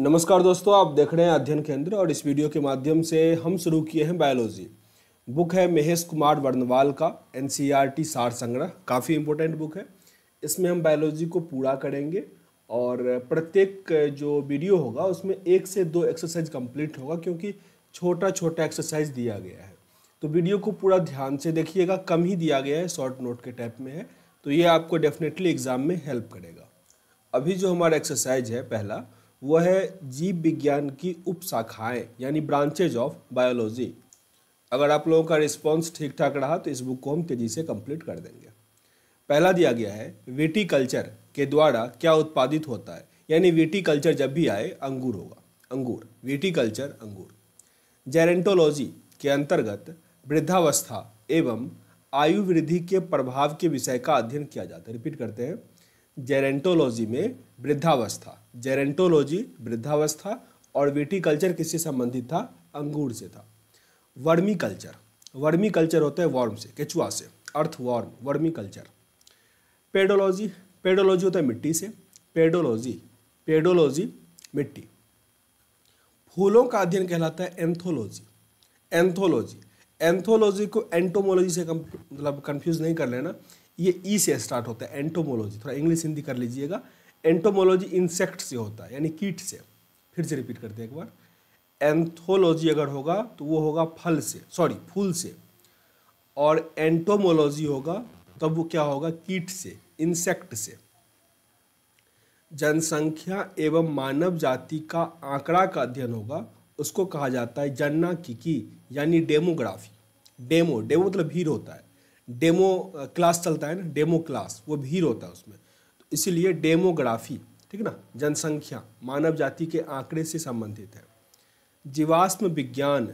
नमस्कार दोस्तों आप देख रहे हैं अध्ययन केंद्र और इस वीडियो के माध्यम से हम शुरू किए हैं बायोलॉजी बुक है महेश कुमार वर्णवाल का एन e सार संग्रह काफ़ी इम्पोर्टेंट बुक है इसमें हम बायोलॉजी को पूरा करेंगे और प्रत्येक जो वीडियो होगा उसमें एक से दो एक्सरसाइज कंप्लीट होगा क्योंकि छोटा छोटा एक्सरसाइज दिया गया है तो वीडियो को पूरा ध्यान से देखिएगा कम ही दिया गया है शॉर्ट नोट के टाइप में है तो ये आपको डेफिनेटली एग्ज़ाम में हेल्प करेगा अभी जो हमारा एक्सरसाइज है पहला वह है जीव विज्ञान की उप शाखाएँ यानी ब्रांचेज ऑफ बायोलॉजी अगर आप लोगों का रिस्पॉन्स ठीक ठाक रहा तो इस बुक को हम तेज़ी से कंप्लीट कर देंगे पहला दिया गया है विटीकल्चर के द्वारा क्या उत्पादित होता है यानी विटीकल्चर जब भी आए अंगूर होगा अंगूर विटीकल्चर अंगूर जेरेंटोलॉजी के अंतर्गत वृद्धावस्था एवं आयु वृद्धि के प्रभाव के विषय का अध्ययन किया जाता है रिपीट करते हैं जेरेंटोलॉजी में वृद्धावस्था जेरेंटोलॉजी वृद्धावस्था और कल्चर किससे संबंधित था अंगूर से था वर्मी कल्चर वर्मी कल्चर होता है वॉर्म से केचुआ से earth worm vermiculture pedology pedology होता है मिट्टी से पेडोलॉजी पेडोलॉजी मिट्टी फूलों का अध्ययन कहलाता है एंथोलॉजी एंथोलॉजी एंथोलॉजी को एंटोमोलॉजी से मतलब कंफ्यूज नहीं कर लेना ये ई e से स्टार्ट होता है एंटोमोलॉजी थोड़ा इंग्लिश हिंदी कर लीजिएगा एंटोमोलॉजी इंसेक्ट से होता है यानी कीट से फिर से रिपीट करते हैं एक बार एंथोलॉजी अगर होगा तो वो होगा फल से सॉरी फूल से और एंटोमोलॉजी होगा तब वो क्या होगा कीट से इंसेक्ट से जनसंख्या एवं मानव जाति का आंकड़ा का अध्ययन होगा उसको कहा जाता है जन्ना की यानी डेमोग्राफी डेमो डेमो मतलब भीड़ होता है डेमो क्लास चलता है ना डेमो क्लास वो भीड़ होता है उसमें तो इसीलिए डेमोग्राफी ठीक ना जनसंख्या मानव जाति के आंकड़े से संबंधित है जीवाश्म विज्ञान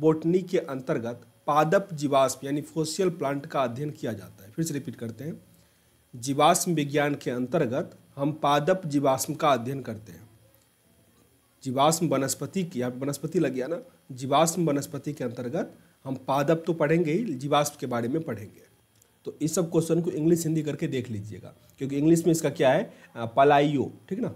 बोटनी के अंतर्गत पादप जीवाश्म यानी फोसियल प्लांट का अध्ययन किया जाता है फिर से रिपीट करते हैं जीवाश्म विज्ञान के अंतर्गत हम पादप जीवाश्म का अध्ययन करते हैं जीवाश्म वनस्पति की वनस्पति लग गया ना जीवाश्म वनस्पति के अंतर्गत हम पादप तो पढ़ेंगे ही जीवाश्म के बारे में पढ़ेंगे तो इस सब क्वेश्चन को इंग्लिश हिंदी करके देख लीजिएगा क्योंकि इंग्लिश में इसका क्या है पलाइयो ठीक ना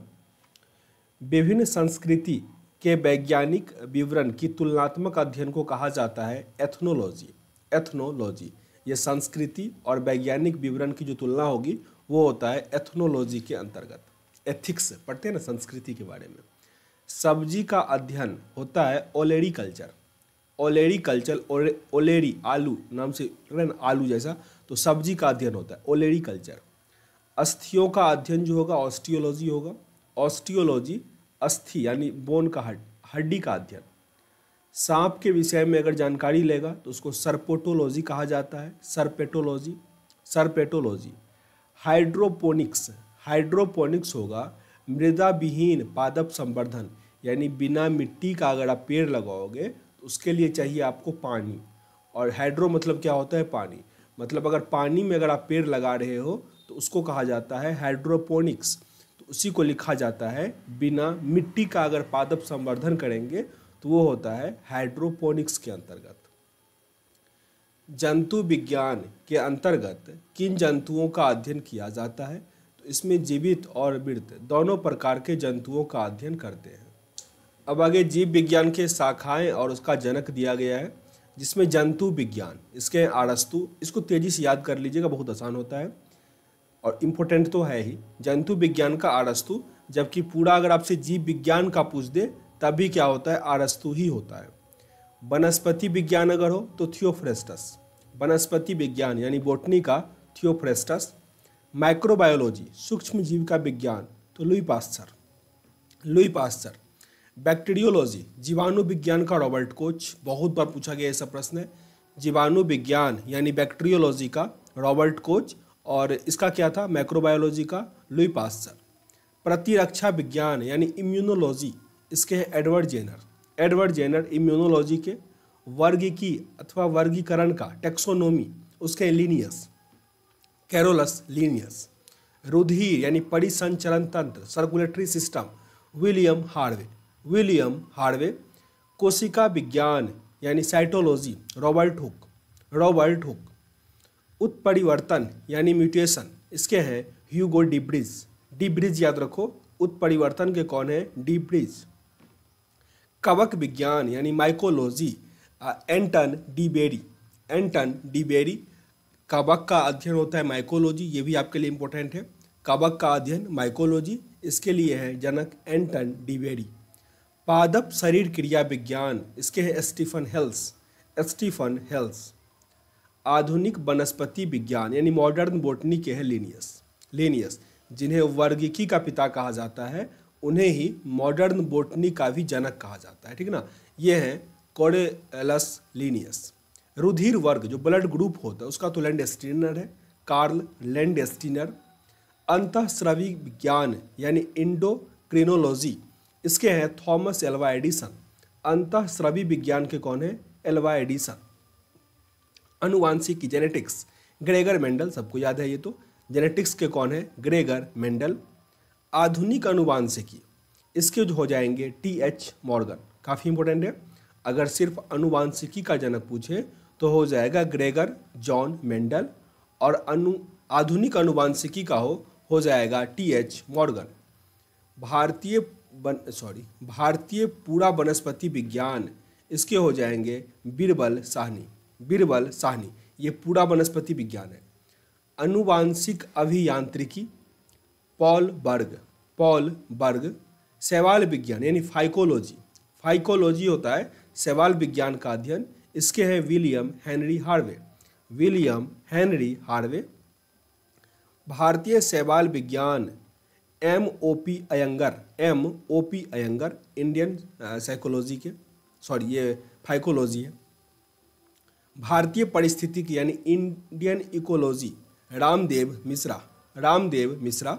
विभिन्न संस्कृति के वैज्ञानिक विवरण की तुलनात्मक अध्ययन को कहा जाता है एथनोलॉजी एथनोलॉजी ये संस्कृति और वैज्ञानिक विवरण की जो तुलना होगी वो होता है एथनोलॉजी के अंतर्गत एथिक्स पढ़ते हैं ना संस्कृति के बारे में सब्जी का अध्ययन होता है ओलेरिकल्चर ओलेरी कल्चर ओलेरी आलू नाम से आलू जैसा तो सब्जी का अध्ययन होता है ओलेरी कल्चर अस्थियों का अध्ययन जो होगा ऑस्टियोलॉजी होगा ऑस्टियोलॉजी अस्थि यानी बोन का हड्डी का अध्ययन सांप के विषय में अगर जानकारी लेगा तो उसको सरपोटोलॉजी कहा जाता है सरपेटोलॉजी सरपेटोलॉजी हाइड्रोपोनिक्स हाइड्रोपोनिक्स होगा मृदा विहीन पादप संवर्धन यानी बिना मिट्टी का अगर आप पेड़ लगाओगे उसके लिए चाहिए आपको पानी और हाइड्रो मतलब क्या होता है पानी मतलब अगर पानी में अगर आप पेड़ लगा रहे हो तो उसको कहा जाता है हाइड्रोपोनिक्स तो उसी को लिखा जाता है बिना मिट्टी का अगर पादप संवर्धन करेंगे तो वो होता है हाइड्रोपोनिक्स के अंतर्गत जंतु विज्ञान के अंतर्गत किन जंतुओं का अध्ययन किया जाता है तो इसमें जीवित और मृत दोनों प्रकार के जंतुओं का अध्ययन करते हैं अब आगे जीव विज्ञान के शाखाएं और उसका जनक दिया गया है जिसमें जंतु विज्ञान इसके आड़स्तु इसको तेज़ी से याद कर लीजिएगा बहुत आसान होता है और इम्पोर्टेंट तो है ही जंतु विज्ञान का आड़स्तु जबकि पूरा अगर आपसे जीव विज्ञान का पूछ दे तब भी क्या होता है आड़स्तु ही होता है वनस्पति विज्ञान अगर हो तो थियोफ्रेस्टस वनस्पति विज्ञान यानी बोटनी का थियोफ्रेस्टस माइक्रोबायोलॉजी सूक्ष्म जीव का विज्ञान तो Louis Pasteur Louis Pasteur bacteriology जीवाणु विज्ञान का रॉबर्ट कोच बहुत बार पूछा गया ऐसा प्रश्न है जीवाणु विज्ञान यानी बैक्टीरियोलॉजी का रॉबर्ट कोच और इसका क्या था माइक्रोबायोलॉजी का लुई पास्टर प्रतिरक्षा विज्ञान यानी इम्यूनोलॉजी इसके हैं Edward Jenner Edward Jenner immunology के वर्ग की अथवा वर्गीकरण का टेक्सोनोमी उसके लीनियस कैरोलस लीनियस रुधिर यानी परिसंचरण तंत्र circulatory system William Harvey William Harvey कोशिका विज्ञान यानी cytology Robert Hooke Robert Hooke उत्परिवर्तन यानी म्यूटेशन इसके हैं ह्यूगो डिब्रिज डिब्रिज याद रखो उत्परिवर्तन के कौन है डिब्रिज कवक विज्ञान यानी माइकोलॉजी एंटन डिबेरी एंटन डिबेरी कवक का अध्ययन होता है माइकोलॉजी ये भी आपके लिए इंपॉर्टेंट है कवक का अध्ययन माइकोलॉजी इसके लिए है जनक एंटन डिबेरी पादप शरीर क्रिया विज्ञान इसके हैं स्टीफन हेल्स स्टीफन हेल्स आधुनिक वनस्पति विज्ञान यानी मॉडर्न बोटनी के हैं लेनियस लेनियस जिन्हें वर्गिकी का पिता कहा जाता है उन्हें ही मॉडर्न बोटनी का भी जनक कहा जाता है ठीक ना ये हैं कोडेलस लीनियस रुधिर वर्ग जो ब्लड ग्रुप होता है उसका तो लैंड एस्टिनर है कार्ल लैंड एस्टिनर अंतःस्रवी विज्ञान यानी इंडोक्रिनोलॉजी इसके हैं थॉमस एल्वा एडिसन अंतःस्रवी विज्ञान के कौन है एल्वा एडिसन की जेनेटिक्स ग्रेगर मेंडल सबको याद है ये तो जेनेटिक्स के कौन है ग्रेगर मेंडल आधुनिक अनुवांशिकी इसके जो हो जाएंगे टी एच मॉर्गन काफ़ी इंपॉर्टेंट है अगर सिर्फ अनुवांशिकी का जनक पूछे तो हो जाएगा ग्रेगर जॉन मेंडल और अनु आधुनिक अनुवांशिकी का हो हो जाएगा टी एच मॉर्गन भारतीय सॉरी भारतीय पूरा वनस्पति विज्ञान इसके हो जाएंगे बीरबल साहनी बीरबल साहनी ये पूरा वनस्पति विज्ञान है अनुवांशिक अभियांत्रिकी पॉल बर्ग पॉल बर्ग सवाल विज्ञान यानी फाइकोलॉजी फाइकोलॉजी होता है सवाल विज्ञान का अध्ययन इसके हैं William Henry Harvey William Henry Harvey भारतीय सवाल विज्ञान M O P Iyengar M O P Iyengar Indian psychology के सॉरी ये फाइकोलॉजी है भारतीय की यानी इंडियन इकोलॉजी रामदेव मिश्रा रामदेव मिश्रा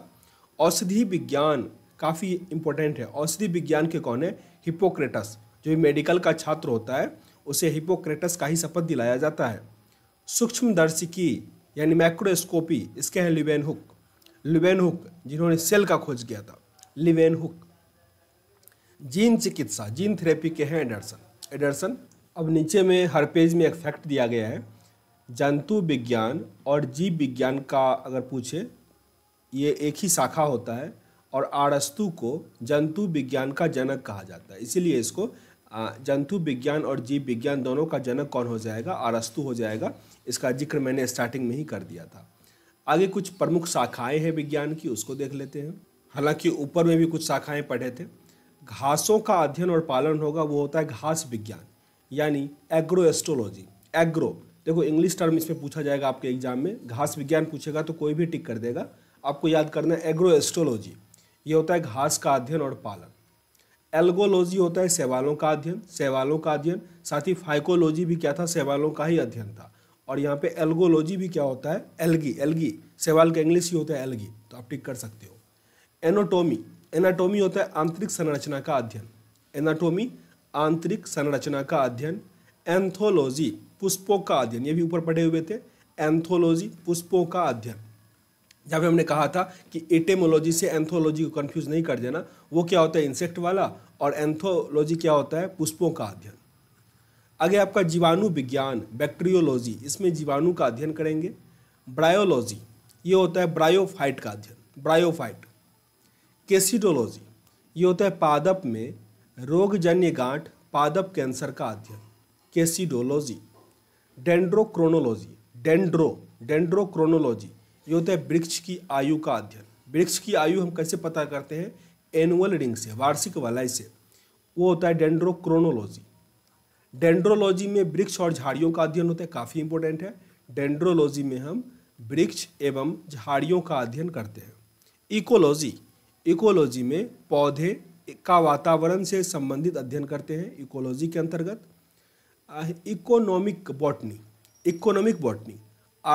औषधि विज्ञान काफ़ी इम्पोर्टेंट है औषधि विज्ञान के कौन है हिपोक्रेटस जो मेडिकल का छात्र होता है उसे हिपोक्रेटस का ही शपथ दिलाया जाता है सूक्ष्मदर्शिकी यानी मैक्रोस्कोपी इसके हैं लिवेन हुक लिवेन हुक जिन्होंने सेल का खोज किया था लिवेन हुक जीन चिकित्सा जीन थेरेपी के हैं एडरसन एडरसन अब नीचे में हर पेज में एक फैक्ट दिया गया है जंतु विज्ञान और जीव विज्ञान का अगर पूछे ये एक ही शाखा होता है और आरस्तु को जंतु विज्ञान का जनक कहा जाता है इसीलिए इसको जंतु विज्ञान और जीव विज्ञान दोनों का जनक कौन हो जाएगा आरस्तु हो जाएगा इसका जिक्र मैंने स्टार्टिंग में ही कर दिया था आगे कुछ प्रमुख शाखाएं हैं विज्ञान की उसको देख लेते हैं हालांकि ऊपर में भी कुछ शाखाएं पढ़े थे घासों का अध्ययन और पालन होगा वो होता है घास विज्ञान यानी एग्रो एस्ट्रोलॉजी एग्रो देखो इंग्लिश टर्म इसमें पूछा जाएगा आपके एग्जाम में घास विज्ञान पूछेगा तो कोई भी टिक कर देगा आपको याद करना है एग्रो एस्ट्रोलॉजी ये होता है घास का अध्ययन और पालन एल्गोलॉजी होता है सेवालों का अध्ययन सेवालों का अध्ययन साथ ही फाइकोलॉजी भी क्या था सेवालों का ही अध्ययन था और यहाँ पे एल्गोलॉजी भी क्या होता है एल्गी एल्गी सेवाल का इंग्लिश ही होता है एल्गी तो आप टिक कर सकते हो एनाटोमी एनाटोमी होता है आंतरिक संरचना का अध्ययन एनाटोमी आंतरिक संरचना का अध्ययन एंथोलॉजी पुष्पों का अध्ययन ये भी ऊपर पढ़े हुए थे एंथोलॉजी पुष्पों का अध्ययन जहाँ पे हमने कहा था कि एटेमोलॉजी से एंथोलॉजी को कंफ्यूज नहीं कर देना वो क्या होता है इंसेक्ट वाला और एंथोलॉजी क्या होता है पुष्पों का अध्ययन आगे आपका जीवाणु विज्ञान बैक्टीरियोलॉजी इसमें जीवाणु का अध्ययन करेंगे ब्रायोलॉजी ये होता है ब्रायोफाइट का अध्ययन ब्रायोफाइट केसिडोलॉजी ये होता है पादप में रोगजन्य गांठ पादप कैंसर का अध्ययन केसिडोलॉजी डेंड्रोक्रोनोलॉजी डेंड्रो डेंड्रोक्रोनोलॉजी ये होता है वृक्ष की आयु का अध्ययन वृक्ष की आयु हम कैसे पता करते हैं एनुअल रिंग से वार्षिक वलय से वो होता है डेंड्रोक्रोनोलॉजी डेंड्रोलॉजी में वृक्ष और झाड़ियों का अध्ययन होता है काफ़ी इंपॉर्टेंट है डेंड्रोलॉजी में हम वृक्ष एवं झाड़ियों का अध्ययन करते हैं इकोलॉजी इकोलॉजी में पौधे का वातावरण से संबंधित अध्ययन करते हैं इकोलॉजी के अंतर्गत इकोनॉमिक बॉटनी इकोनॉमिक बॉटनी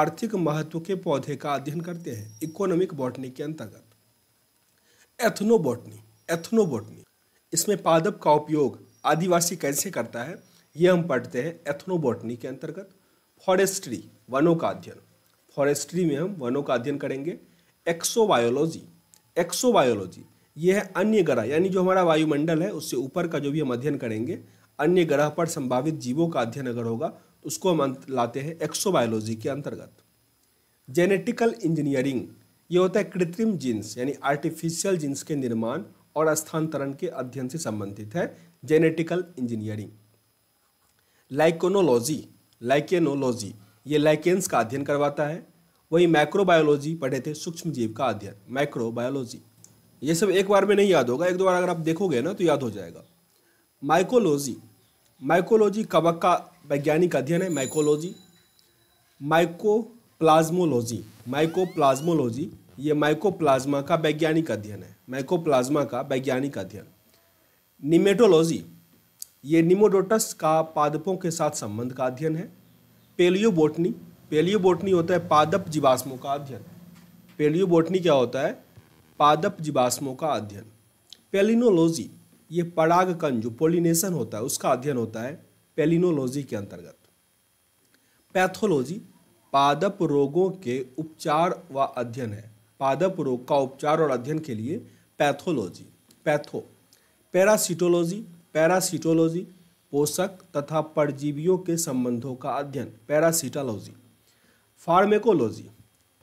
आर्थिक महत्व के पौधे का अध्ययन करते हैं इकोनॉमिक बॉटनी के अंतर्गत एथनोबॉटनी एथनोबॉटनी इसमें पादप का उपयोग आदिवासी कैसे करता है ये हम पढ़ते हैं एथनोबॉटनी के अंतर्गत फॉरेस्ट्री वनों का अध्ययन फॉरेस्ट्री में हम वनों का अध्ययन करेंगे एक्सोबायोलॉजी एक्सोबायोलॉजी ये है अन्य ग्रह यानी जो हमारा वायुमंडल है उससे ऊपर का जो भी हम अध्ययन करेंगे अन्य ग्रह पर संभावित जीवों का अध्ययन अगर होगा तो उसको हम लाते हैं एक्सोबायोलॉजी के अंतर्गत जेनेटिकल इंजीनियरिंग ये होता है कृत्रिम जीन्स यानी आर्टिफिशियल जीन्स के निर्माण और स्थानांतरण के अध्ययन से संबंधित है जेनेटिकल इंजीनियरिंग लाइकोनोलॉजी लाइकेनोलॉजी ये लाइकेंस का अध्ययन करवाता है वही माइक्रोबायोलॉजी पढ़े थे सूक्ष्म जीव का अध्ययन माइक्रोबायोलॉजी ये सब एक बार में नहीं याद होगा एक दो बार अगर आप देखोगे ना तो याद हो जाएगा माइकोलॉजी माइकोलॉजी कवक का वैज्ञानिक अध्ययन है mycology mycoplasmology mycoplasmology ये माइको प्लाज्मा का वैज्ञानिक अध्ययन है प्लाज्मा का वैज्ञानिक अध्ययन निमेटोलॉजी ये निमोडोटस का पादपों के साथ संबंध का अध्ययन है पेलियोबोटनी पेलियोबोटनी होता है पादप जीवाश्मों का अध्ययन पेलियोबोटनी क्या होता है पादप जीवाश्मों का अध्ययन पेलिनोलॉजी ये परागकण जो पोलिनेशन होता है उसका अध्ययन होता है पेलिनोलॉजी के अंतर्गत पैथोलॉजी पादप रोगों के उपचार व अध्ययन है पादप रोग का उपचार और अध्ययन के लिए पैथोलॉजी पैथो पैरासिटोलॉजी पैरासीटोलॉजी पोषक तथा परजीवियों के संबंधों का अध्ययन पैरासीटोलॉजी फार्मेकोलॉजी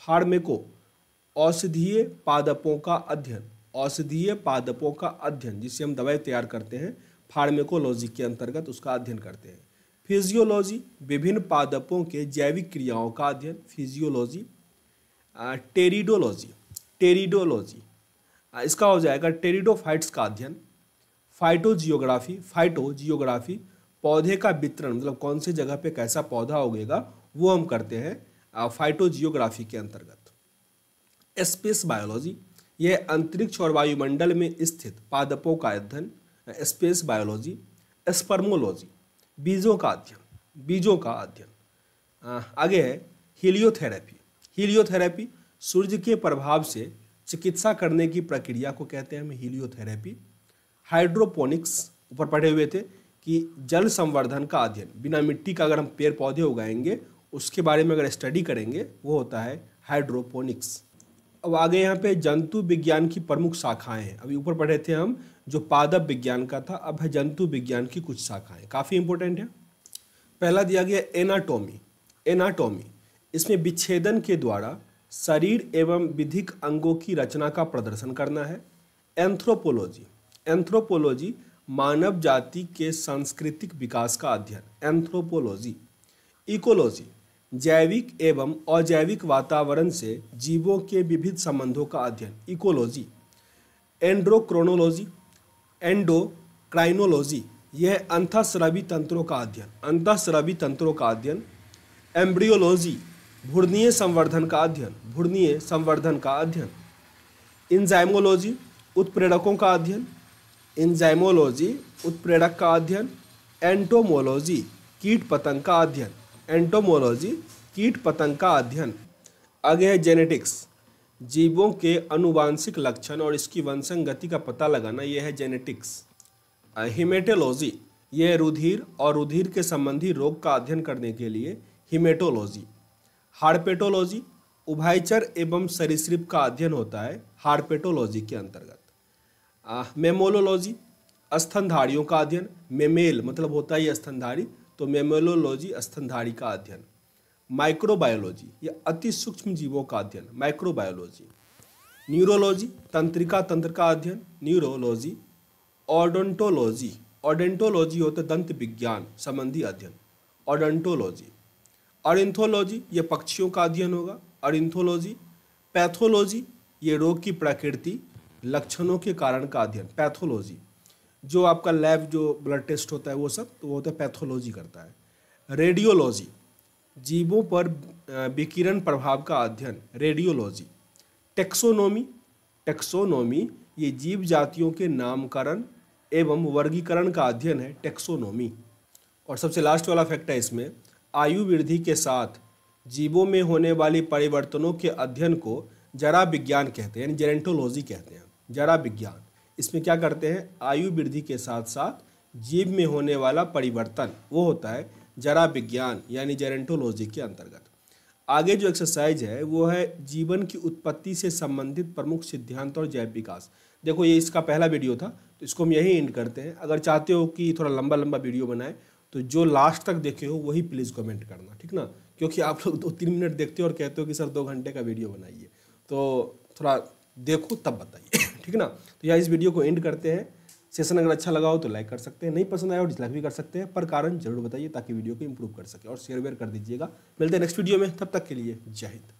फार्मेको औषधीय पादपों का अध्ययन औषधीय पादपों का अध्ययन जिससे हम दवाई तैयार करते हैं फार्मेकोलॉजी के अंतर्गत उसका अध्ययन करते हैं फिजियोलॉजी विभिन्न पादपों के जैविक क्रियाओं का अध्ययन फिजियोलॉजी टेरिडोलॉजी टेरिडोलॉजी इसका हो जाएगा टेरिडोफाइट्स का अध्ययन फाइटो जियोग्राफी फाइटो जियोग्राफी पौधे का वितरण मतलब कौन से जगह पे कैसा पौधा उगेगा वो हम करते हैं फाइटो जियोग्राफी के अंतर्गत स्पेस बायोलॉजी यह अंतरिक्ष और वायुमंडल में स्थित पादपों का अध्ययन स्पेस बायोलॉजी स्पर्मोलॉजी बीजों का अध्ययन बीजों का अध्ययन आगे है हीलियोथेरेपी हीलियोथेरेपी सूर्य के प्रभाव से चिकित्सा करने की प्रक्रिया को कहते हैं हम हीलियोथेरेपी हाइड्रोपोनिक्स ऊपर पढ़े हुए थे कि जल संवर्धन का अध्ययन बिना मिट्टी का अगर हम पेड़ पौधे उगाएंगे उसके बारे में अगर स्टडी करेंगे वो होता है हाइड्रोपोनिक्स अब आगे यहाँ पे जंतु विज्ञान की प्रमुख शाखाएं हैं अभी ऊपर पढ़े थे हम जो पादप विज्ञान का था अब है जंतु विज्ञान की कुछ शाखाएं काफ़ी इंपॉर्टेंट है पहला दिया गया एनाटोमी एनाटोमी इसमें विच्छेदन के द्वारा शरीर एवं विधिक अंगों की रचना का प्रदर्शन करना है एंथ्रोपोलॉजी एंथ्रोपोलॉजी मानव जाति के सांस्कृतिक विकास का अध्ययन एंथ्रोपोलॉजी इकोलॉजी जैविक एवं अजैविक वातावरण से जीवों के विविध संबंधों का अध्ययन इकोलॉजी एंड्रोक्रोनोलॉजी एंडोक्राइनोलॉजी यह अंतःस्रावी तंत्रों का अध्ययन अंतःस्रावी तंत्रों का अध्ययन एम्ब्रियोलॉजी भूर्णीय संवर्धन का अध्ययन भूर्णीय संवर्धन का अध्ययन इंजाइमोलॉजी उत्प्रेरकों का अध्ययन एंजाइमोलॉजी उत्प्रेरक का अध्ययन एंटोमोलॉजी कीट पतंग का अध्ययन एंटोमोलॉजी कीट पतंग का अध्ययन आगे है जेनेटिक्स जीवों के अनुवांशिक लक्षण और इसकी वंशंगति का पता लगाना यह है जेनेटिक्स हिमेटोलॉजी यह रुधिर और रुधिर के संबंधी रोग का अध्ययन करने के लिए हिमेटोलॉजी हार्पेटोलॉजी उभयचर एवं सरीसृप का अध्ययन होता है हार्पेटोलॉजी के अंतर्गत मेमोलोलॉजी स्तनधारियों का अध्ययन मेमेल मतलब होता है स्थनधारी स्तनधारी तो मेमोलोलॉजी स्तनधारी का अध्ययन माइक्रोबायोलॉजी या अति सूक्ष्म जीवों का अध्ययन माइक्रोबायोलॉजी न्यूरोलॉजी तंत्रिका तंत्र का अध्ययन न्यूरोलॉजी ऑडेंटोलॉजी ऑडेंटोलॉजी होता है दंत विज्ञान संबंधी अध्ययन ऑडेंटोलॉजी अरिंथोलॉजी ये पक्षियों का अध्ययन होगा अरिंथोलॉजी पैथोलॉजी ये रोग की प्रकृति लक्षणों के कारण का अध्ययन पैथोलॉजी जो आपका लैब जो ब्लड टेस्ट होता है वो सब तो वो होता है पैथोलॉजी करता है रेडियोलॉजी जीवों पर विकिरण प्रभाव का अध्ययन रेडियोलॉजी टेक्सोनोमी टेक्सोनोमी ये जीव जातियों के नामकरण एवं वर्गीकरण का अध्ययन है टेक्सोनोमी और सबसे लास्ट वाला फैक्ट है इसमें आयु वृद्धि के साथ जीवों में होने वाली परिवर्तनों के अध्ययन को जरा विज्ञान कहते हैं यानी जेरेंटोलॉजी कहते हैं जरा विज्ञान इसमें क्या करते हैं आयु वृद्धि के साथ साथ जीव में होने वाला परिवर्तन वो होता है जरा विज्ञान यानी जेरेंटोलॉजी के अंतर्गत आगे जो एक्सरसाइज है वो है जीवन की उत्पत्ति से संबंधित प्रमुख सिद्धांत और जैव विकास देखो ये इसका पहला वीडियो था तो इसको हम यही एंड करते हैं अगर चाहते हो कि थोड़ा लंबा लंबा वीडियो बनाए तो जो लास्ट तक देखे हो वही प्लीज़ कमेंट करना ठीक ना क्योंकि आप लोग दो तीन मिनट देखते हो और कहते हो कि सर दो घंटे का वीडियो बनाइए तो थोड़ा देखो तब बताइए ठीक ना तो यहाँ इस वीडियो को एंड करते हैं सेशन अगर अच्छा लगा हो तो लाइक कर सकते हैं नहीं पसंद आया हो डिसलाइक भी कर सकते हैं पर कारण जरूर बताइए ताकि वीडियो को इंप्रूव कर सके और शेयर वेयर कर दीजिएगा मिलते हैं नेक्स्ट वीडियो में तब तक के लिए जय हिंद